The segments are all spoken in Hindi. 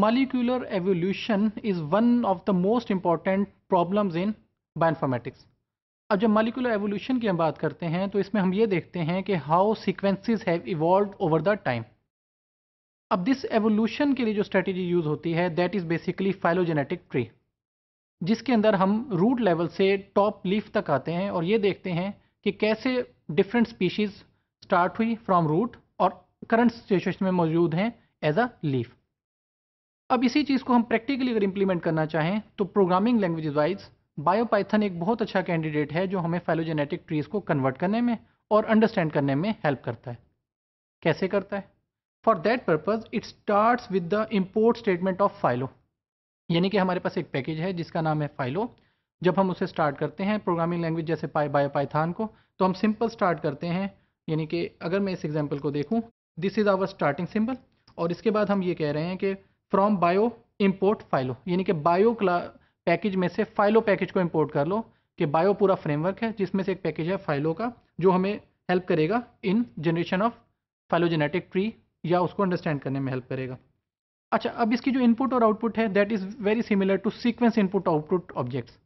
molecular evolution is one of the most important problems in bioinformatics. अब जब molecular evolution की हम बात करते हैं तो इसमें हम ये देखते हैं कि how sequences have evolved over the time. अब दिस एवोल्यूशन के लिए जो स्ट्रेटेजी यूज़ होती है that is basically phylogenetic tree जिसके अंदर हम रूट लेवल से टॉप लीफ तक आते हैं और ये देखते हैं कि कैसे डिफरेंट स्पीशीज़ स्टार्ट हुई फ्रॉम रूट और करंट सिचुएशन में मौजूद हैं एज अ लीफ अब इसी चीज़ को हम प्रैक्टिकली अगर इम्प्लीमेंट करना चाहें तो प्रोग्रामिंग लैंग्वेज वाइज बायोपाइथन एक बहुत अच्छा कैंडिडेट है जो हमें फाइलोजेनेटिक ट्रीज़ को कन्वर्ट करने में और अंडरस्टैंड करने में हेल्प करता है कैसे करता है for that purpose it start with the import statement of Phylo यानी कि हमारे पास एक पैकेज है जिसका नाम है फाइलो जब हम उसे स्टार्ट करते हैं प्रोग्रामिंग लैंग्वेज जैसे पाई बायोपाइथान को तो हम सिंपल स्टार्ट करते हैं यानी कि अगर मैं इस एग्जाम्पल को देखूँ this is our starting simple और इसके बाद हम ये कह रहे हैं कि फ्रॉम बायो इम्पोर्ट फाइलो यानी कि बायो पैकेज में से फाइलो पैकेज को इम्पोर्ट कर लो कि बायो पूरा फ्रेमवर्क है जिसमें से एक पैकेज है फाइलो का जो हमें हेल्प करेगा in generation of phylogenetic tree या उसको अंडरस्टैंड करने में हेल्प करेगा अच्छा अब इसकी जो इनपुट और आउटपुट है that is very similar to sequence input output objects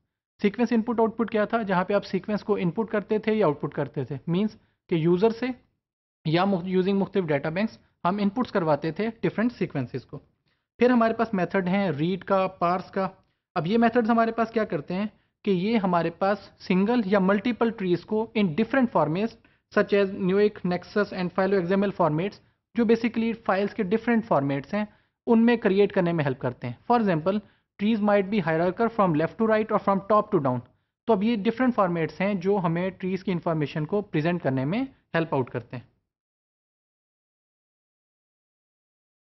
sequence input output क्या था जहाँ पे आप सीक्वेंस को इनपुट करते थे या आउटपुट करते थे मींस के यूज़र से या यूजिंग मुख्तलिफ डाटा बैंक्स हम इनपुट्स करवाते थे डिफरेंट सीक्वेंसेस को फिर हमारे पास मेथड हैं रीड का पार्स का अब ये मेथड्स हमारे पास क्या करते हैं कि ये हमारे पास सिंगल या मल्टीपल ट्रीज को in different formats such as Newick Nexus and Phylo XML formats जो बेसिकली फाइल्स के डिफरेंट फॉर्मेट्स हैं उनमें क्रिएट करने में हेल्प करते हैं for example trees might be hierarchical from left to right और फ्रॉम टॉप टू डाउन तो अब ये डिफरेंट फॉर्मेट्स हैं जो हमें ट्रीज़ की इन्फॉर्मेशन को प्रेजेंट करने में हेल्प आउट करते हैं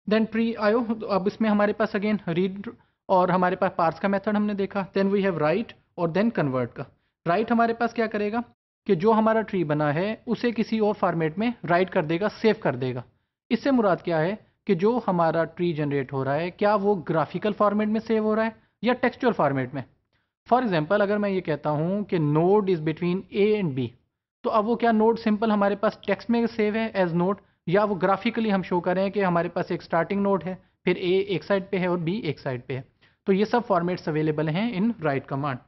देन ट्री आयो तो अब इसमें हमारे पास अगेन रीड और हमारे पास पार्स का मेथड हमने देखा देन वी हैव राइट और देन कन्वर्ट का राइट right हमारे पास क्या करेगा कि जो हमारा ट्री बना है उसे किसी और फॉर्मेट में राइट कर देगा सेव कर देगा इससे मुराद क्या है कि जो हमारा ट्री जनरेट हो रहा है क्या वो ग्राफिकल फॉर्मेट में सेव हो रहा है या टेक्सचुअल फॉर्मेट में फॉर एग्ज़ाम्पल अगर मैं ये कहता हूँ कि node is between A and B तो अब वो क्या नोड सिंपल हमारे पास टेक्स्ट में सेव है एज नोड या वो ग्राफिकली हम शो करें कि हमारे पास एक स्टार्टिंग नोट है फिर ए एक साइड पे है और बी एक साइड पे है तो ये सब फॉर्मेट्स अवेलेबल हैं in write command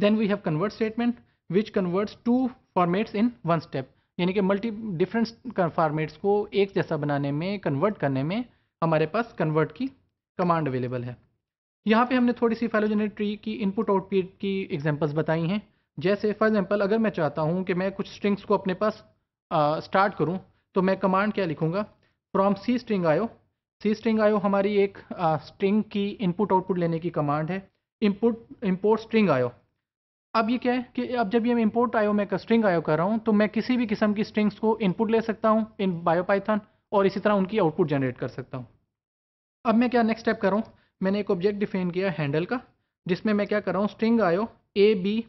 then we have convert statement which converts to formats in one step यानी कि मल्टी डिफरेंट फॉर्मेट्स को एक जैसा बनाने में कन्वर्ट करने में हमारे पास कन्वर्ट की कमांड अवेलेबल है यहाँ पे हमने थोड़ी सी फाइलोजेनेट ट्री की इनपुट आउटपुट की एग्जांपल्स बताई हैं जैसे फॉर एग्जांपल अगर मैं चाहता हूँ कि मैं कुछ स्ट्रिंग्स को अपने पास स्टार्ट करूँ तो मैं कमांड क्या लिखूँगा फ्रॉम सी स्ट्रिंग आयो सी स्ट्रिंग आयो हमारी एक स्ट्रिंग की इनपुट आउटपुट लेने की कमांड है इनपुट इम्पोर्ट स्ट्रिंग आयो अब ये क्या है कि अब जब ये इम्पोर्ट आयो मैं स्ट्रिंग आयो कर रहा हूँ तो मैं किसी भी किस्म की स्ट्रिंग्स को इनपुट ले सकता हूँ इन बायोपाइथन और इसी तरह उनकी आउटपुट जनरेट कर सकता हूँ अब मैं क्या नेक्स्ट स्टेप कर रहा हूँ मैंने एक ऑब्जेक्ट डिफाइन किया हैंडल का जिसमें मैं क्या कर रहा हूँ स्ट्रिंग आयो ए बी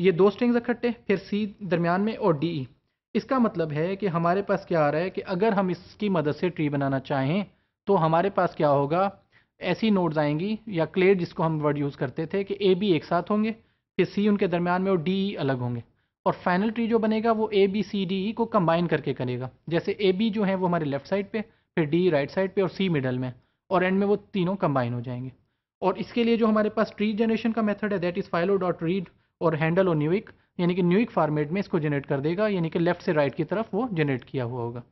ये दो स्ट्रिंग्स इकट्ठे फिर सी दरमियान में और डी ई e। इसका मतलब है कि हमारे पास क्या आ रहा है कि अगर हम इसकी मदद से ट्री बनाना चाहें तो हमारे पास क्या होगा ऐसी नोड्स आएंगी या क्लेड जिसको हम वर्ड यूज़ करते थे कि ए बी एक साथ होंगे फिर सी उनके दरमियान में और डी ई अलग होंगे और फाइनल ट्री जो बनेगा वो A B C D E को कंबाइन करके करेगा जैसे ए बी जो है वो हमारे लेफ्ट साइड पे फिर डी राइट साइड पे और सी मिडल में और एंड में वो तीनों कंबाइन हो जाएंगे और इसके लिए जो हमारे पास ट्री जनरेशन का मेथड है that is Phylo dot read और हैंडल और न्यूइक यानी कि न्यूइक फॉर्मेट में इसको जनरेट कर देगा यानी कि लेफ्ट से राइट की तरफ वो जनरेट किया हुआ होगा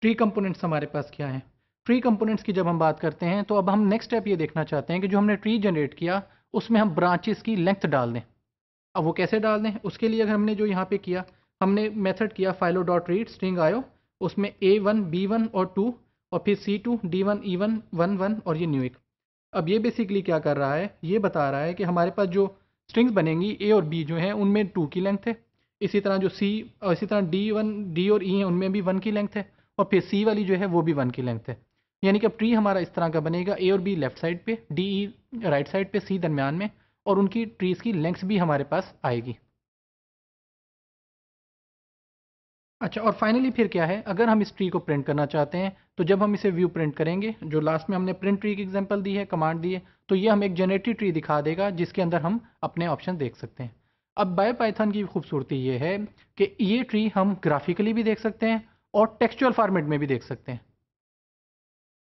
ट्री कंपोनेंट्स हमारे पास क्या हैं ट्री कंपोनेंट्स की जब हम बात करते हैं तो अब हम नेक्स्ट स्टेप ये देखना चाहते हैं कि जो हमने ट्री जनरेट किया उसमें हम ब्रांचेस की लेंथ डाल दें अब वो कैसे डाल दें उसके लिए अगर हमने जो यहाँ पे किया हमने मेथड किया फाइलो डॉट रीड स्ट्रिंग आयो उसमें ए वन बी वन और टू और फिर C two D one E one one one और ये न्यूइक अब ये बेसिकली क्या कर रहा है ये बता रहा है कि हमारे पास जो स्ट्रिंग्स बनेंगी ए और बी जो हैं उनमें टू की लेंथ है इसी तरह जो सी और इसी तरह डी वन डी और ई e हैं उनमें भी वन की लेंथ है और फिर सी वाली जो है वो भी वन की लेंथ है यानी कि अब ट्री हमारा इस तरह का बनेगा ए और बी लेफ्ट साइड पे डी ई राइट साइड पे सी दरमियान में और उनकी ट्रीज़ की लेंथ भी हमारे पास आएगी अच्छा और फाइनली फिर क्या है अगर हम इस ट्री को प्रिंट करना चाहते हैं तो जब हम इसे व्यू प्रिंट करेंगे जो लास्ट में हमने प्रिंट ट्री की एग्जांपल दी है कमांड दी है तो ये हम एक जनरेटिव ट्री दिखा देगा जिसके अंदर हम अपने ऑप्शन देख सकते हैं अब बायो पाइथन की खूबसूरती ये है कि ये ट्री हम ग्राफिकली भी देख सकते हैं और टेक्सचुअल फॉर्मेट में भी देख सकते हैं